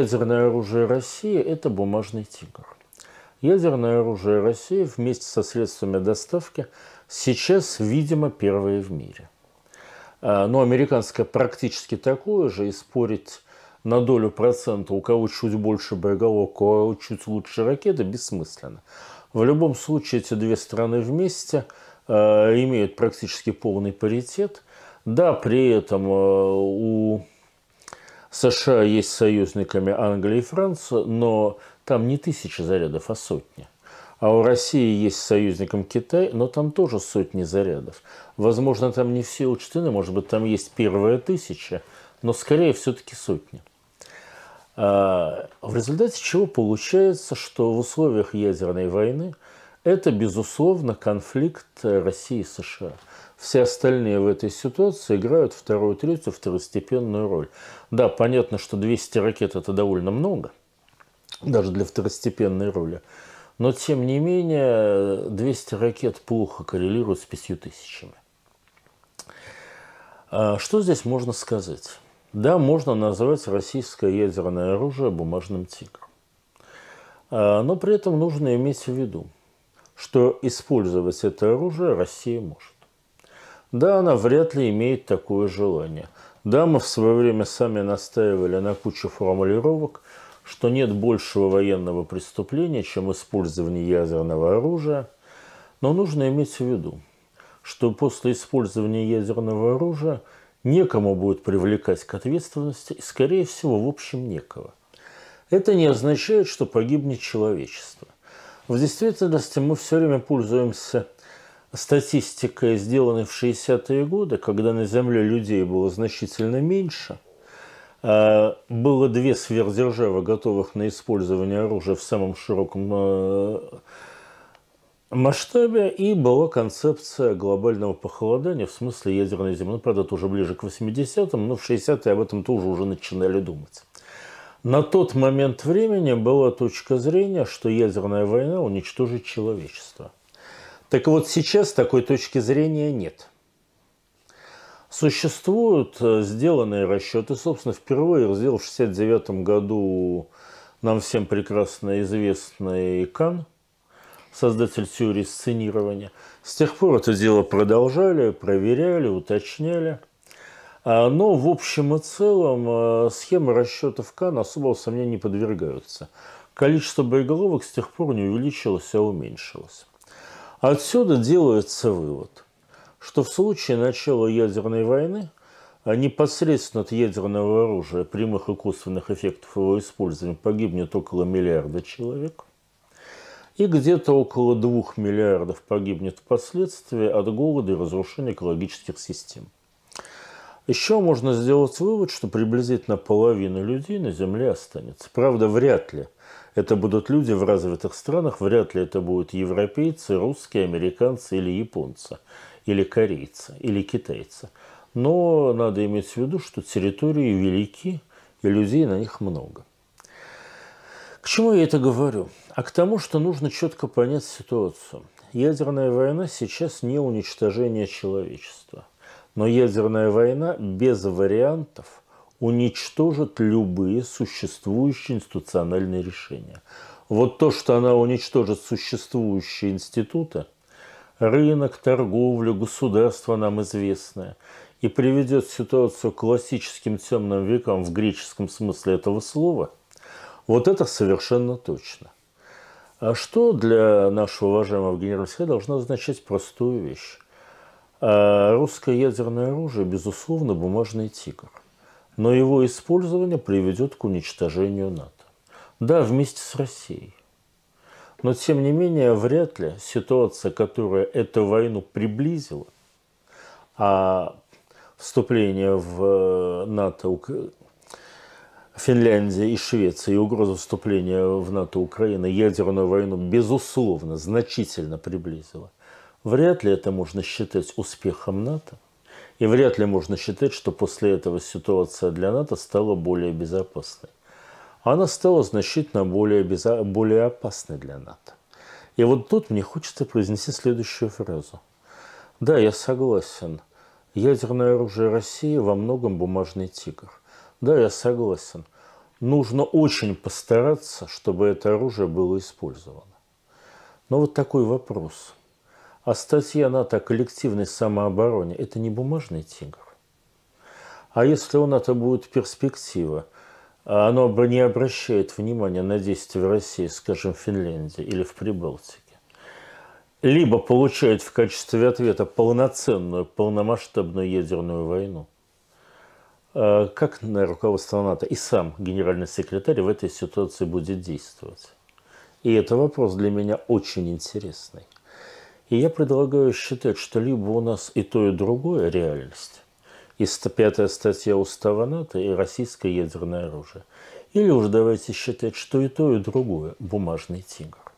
Ядерное оружие России – это бумажный тигр. Ядерное оружие России вместе со средствами доставки сейчас, видимо, первое в мире. А, Но ну, американское практически такое же, и спорить на долю процента, у кого чуть больше боеголовок, у кого чуть лучше ракеты, бессмысленно. В любом случае эти две страны вместе а, имеют практически полный паритет. Да, при этом а, у США есть союзниками Англии и Франции, но там не тысячи зарядов, а сотни. А у России есть союзником Китай, но там тоже сотни зарядов. Возможно, там не все учтены, может быть, там есть первая тысяча, но скорее все-таки сотни. А, в результате чего получается, что в условиях ядерной войны это, безусловно, конфликт России и США – все остальные в этой ситуации играют вторую, третью, второстепенную роль. Да, понятно, что 200 ракет – это довольно много, даже для второстепенной роли. Но, тем не менее, 200 ракет плохо коррелируют с тысячами. А, что здесь можно сказать? Да, можно назвать российское ядерное оружие бумажным тигром. А, но при этом нужно иметь в виду, что использовать это оружие Россия может. Да, она вряд ли имеет такое желание. Да, мы в свое время сами настаивали на куче формулировок, что нет большего военного преступления, чем использование ядерного оружия. Но нужно иметь в виду, что после использования ядерного оружия некому будет привлекать к ответственности и, скорее всего, в общем, некого. Это не означает, что погибнет человечество. В действительности мы все время пользуемся статистикой, сделанной в 60-е годы, когда на Земле людей было значительно меньше, э, было две сверхдержавы, готовых на использование оружия в самом широком э, масштабе, и была концепция глобального похолодания в смысле ядерной зимы. Ну, правда, это уже ближе к 80-м, но в 60-е об этом тоже уже начинали думать. На тот момент времени была точка зрения, что ядерная война уничтожит человечество – так вот сейчас такой точки зрения нет. Существуют э, сделанные расчеты, собственно, впервые их сделал в 1969 году нам всем прекрасно известный Кан, создатель теории сценирования. С тех пор это дело продолжали, проверяли, уточняли. А, но в общем и целом э, схемы расчетов Кан особого сомнения не подвергаются. Количество боеголовок с тех пор не увеличилось, а уменьшилось. Отсюда делается вывод, что в случае начала ядерной войны а непосредственно от ядерного оружия, прямых и косвенных эффектов его использования погибнет около миллиарда человек, и где-то около двух миллиардов погибнет впоследствии от голода и разрушения экологических систем. Еще можно сделать вывод, что приблизительно половина людей на Земле останется. Правда, вряд ли – это будут люди в развитых странах, вряд ли это будут европейцы, русские, американцы или японцы, или корейцы, или китайцы. Но надо иметь в виду, что территории велики, и людей на них много. К чему я это говорю? А к тому, что нужно четко понять ситуацию. Ядерная война сейчас не уничтожение человечества. Но ядерная война без вариантов – уничтожит любые существующие институциональные решения. Вот то, что она уничтожит существующие институты, рынок, торговлю, государство нам известное, и приведет ситуацию к классическим темным векам в греческом смысле этого слова, вот это совершенно точно. А что для нашего уважаемого генерала Сия должно означать простую вещь? А русское ядерное оружие, безусловно, бумажный тигр но его использование приведет к уничтожению НАТО. Да, вместе с Россией. Но, тем не менее, вряд ли ситуация, которая эту войну приблизила, а вступление в э, НАТО Финляндии и Швеции и угроза вступления в НАТО Украины ядерную войну, безусловно, значительно приблизила. Вряд ли это можно считать успехом НАТО – и вряд ли можно считать, что после этого ситуация для НАТО стала более безопасной. Она стала значительно более, безо... более опасной для НАТО. И вот тут мне хочется произнести следующую фразу. Да, я согласен. Ядерное оружие России во многом бумажный тигр. Да, я согласен. Нужно очень постараться, чтобы это оружие было использовано. Но вот такой вопрос – а статья НАТО о коллективной самообороне – это не бумажный тигр. А если у НАТО будет перспектива, а оно бы не обращает внимания на действия в России, скажем, в Финляндии или в Прибалтике, либо получает в качестве ответа полноценную, полномасштабную ядерную войну. Э, как на руководство НАТО и сам генеральный секретарь в этой ситуации будет действовать? И это вопрос для меня очень интересный. И я предлагаю считать, что либо у нас и то, и другое реальность, и пятая статья Устава НАТО и российское ядерное оружие, или уж давайте считать, что и то, и другое бумажный тигр.